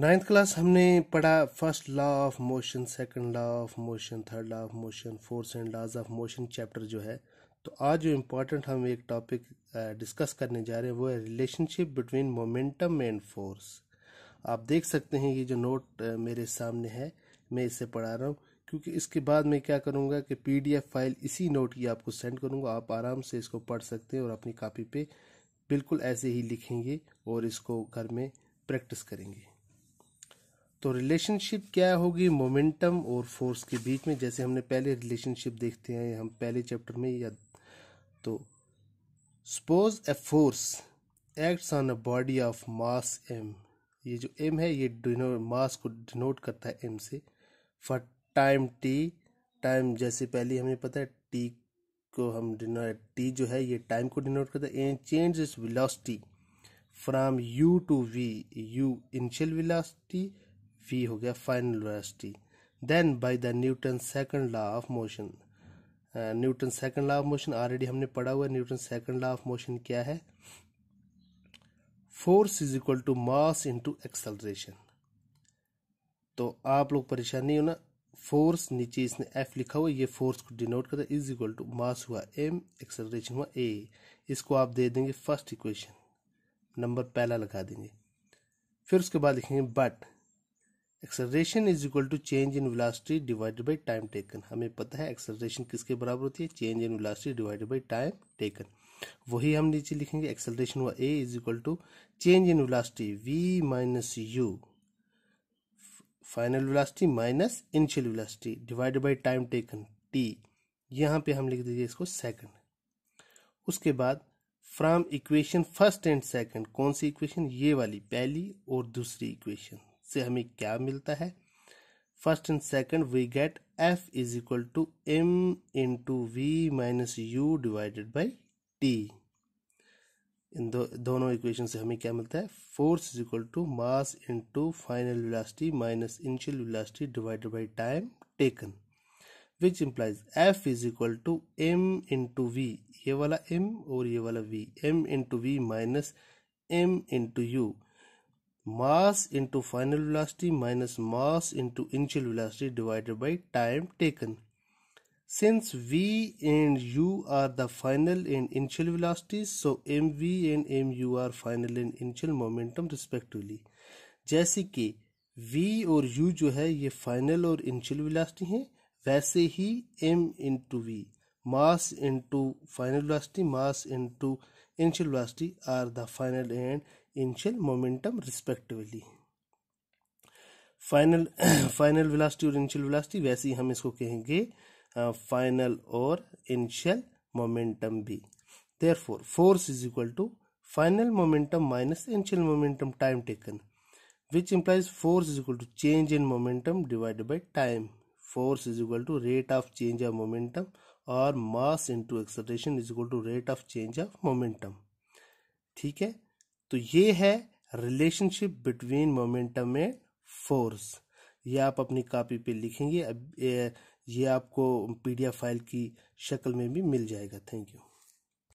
ninth class हमने पढ़ा first law of motion second law of motion third law of motion fourth and laws of motion chapter जो है तो आज जो इम्पोर्टेंट हम एक टॉपिक डिस्कस करने जा रहे हैं वो है relationship between momentum and force आप देख सकते हैं ये जो नोट मेरे सामने है मैं इसे पढ़ा रहा हूँ क्योंकि इसके बाद मैं क्या करूँगा कि पी फाइल इसी नोट की आपको सेंड करूँगा आप आराम से इसको पढ़ सकते हैं और अपनी कापी पर बिल्कुल ऐसे ही लिखेंगे और इसको घर में प्रैक्टिस करेंगे तो रिलेशनशिप क्या होगी मोमेंटम और फोर्स के बीच में जैसे हमने पहले रिलेशनशिप देखते हैं हम पहले चैप्टर में या तो suppose a force acts on a body of mass M ये जो एम है ये मास को डिनोट करता है एम से फॉर टाइम टी टाइम जैसे पहले हमें पता है टी को हम डिनोट टी जो है ये टाइम को डिनोट करता है and change is velocity from U to V U initial velocity v हो गया final velocity then by the Newton second law of motion Newton second law of motion already हमने पढ़ा हुआ है Newton second law of motion क्या है force is equal to mass into acceleration तो आप लोग परेशान नहीं होना फोर्स नीचे इसने एफ लिखा हुआ ये फोर्स को डिनोट करता है इज इक्वल टू मास हुआ एम एक्सेलरेशन हुआ ए इसको आप दे देंगे फर्स्ट इक्वेशन नंबर पहला लगा देंगे फिर उसके बाद लिखेंगे but acceleration is equal to change in velocity divided by time taken हमें पता है एक्सेलरेशन किसके बराबर होती है change in velocity divided by time taken वही हम नीचे लिखेंगे एक्सेलरेशन हुआ A is equal to change in velocity V minus U final velocity minus initial velocity divided by time taken T यहाँ पे हम लिख दीजिए इसको सेकंड उसके बाद from equation first and second कौन सी इक्वेशन ये वाली पहली और दूसरी इक्वेशन इससे हमें क्या मिलता है first and second we get F is equal to M into V minus U divided by T इन दो, दोनों इक्वेशन से हमें क्या मिलता है force is equal to mass to final velocity minus initial velocity divided by time taken which implies F is equal to M into V ये वाला एम और ये वाला V M into V minus M into U mass into final velocity minus mass into initial velocity divided by time taken since V and U are the final and initial velocity so M V and M U are final and initial momentum respectively जैसे कि we और you जो है ये final और initial velocity है वैसे ही M into V mass into final velocity mass into initial velocity are the final and initial momentum respectively final final velocity और इनिशियल वेलोसिटी वैसे ही हम इसको कहेंगे फाइनल और इनिशियल मोमेंटम भी therefore force is equal to final momentum minus initial momentum time taken which implies force is equal to change in momentum divided by time force is equal to rate of change of momentum और mass into acceleration is equal to rate of change of momentum ठीक है तो ये है relationship between momentum and force ये आप अपनी copy पे लिखेंगे अब ये आपको पीडीएफ फाइल की शक्ल में भी मिल जाएगा थैंक यू